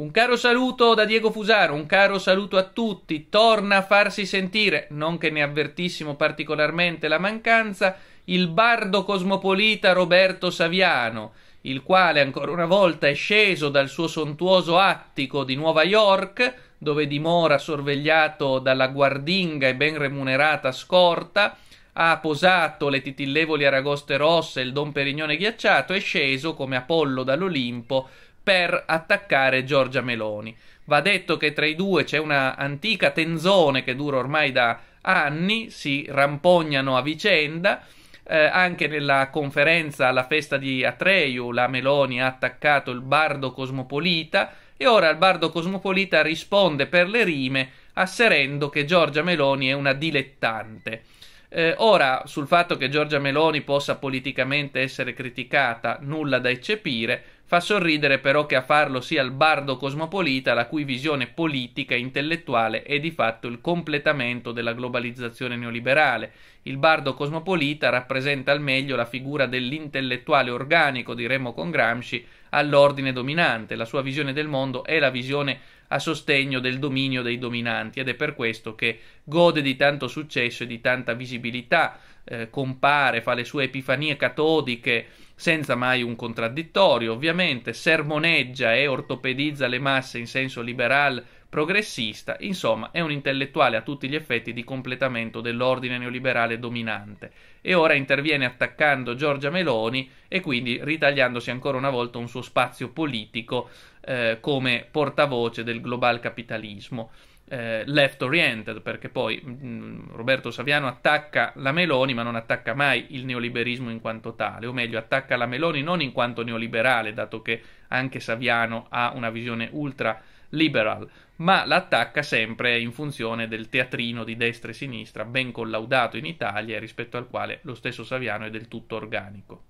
Un caro saluto da Diego Fusaro, un caro saluto a tutti. Torna a farsi sentire, non che ne avvertissimo particolarmente la mancanza, il bardo cosmopolita Roberto Saviano, il quale ancora una volta è sceso dal suo sontuoso attico di Nuova York, dove dimora sorvegliato dalla guardinga e ben remunerata scorta, ha posato le titillevoli aragoste rosse e il Don Perignone ghiacciato, è sceso come Apollo dall'Olimpo per attaccare Giorgia Meloni. Va detto che tra i due c'è una antica tenzone che dura ormai da anni, si rampognano a vicenda. Eh, anche nella conferenza alla festa di Atreyu la Meloni ha attaccato il bardo cosmopolita e ora il bardo cosmopolita risponde per le rime asserendo che Giorgia Meloni è una dilettante. Eh, ora, sul fatto che Giorgia Meloni possa politicamente essere criticata, nulla da eccepire, fa sorridere però che a farlo sia il bardo cosmopolita la cui visione politica e intellettuale è di fatto il completamento della globalizzazione neoliberale. Il bardo cosmopolita rappresenta al meglio la figura dell'intellettuale organico diremmo con Gramsci all'ordine dominante, la sua visione del mondo è la visione a sostegno del dominio dei dominanti ed è per questo che gode di tanto successo e di tanta visibilità, eh, compare, fa le sue epifanie catodiche senza mai un contraddittorio, ovviamente sermoneggia e ortopedizza le masse in senso liberal progressista, insomma è un intellettuale a tutti gli effetti di completamento dell'ordine neoliberale dominante e ora interviene attaccando Giorgia Meloni e quindi ritagliandosi ancora una volta un suo spazio politico eh, come portavoce del global capitalismo. Eh, left oriented, perché poi mh, mm, Roberto Saviano attacca la Meloni, ma non attacca mai il neoliberismo in quanto tale, o meglio, attacca la Meloni non in quanto neoliberale, dato che anche Saviano ha una visione ultra liberal, ma l'attacca sempre in funzione del teatrino di destra e sinistra ben collaudato in Italia rispetto al quale lo stesso Saviano è del tutto organico.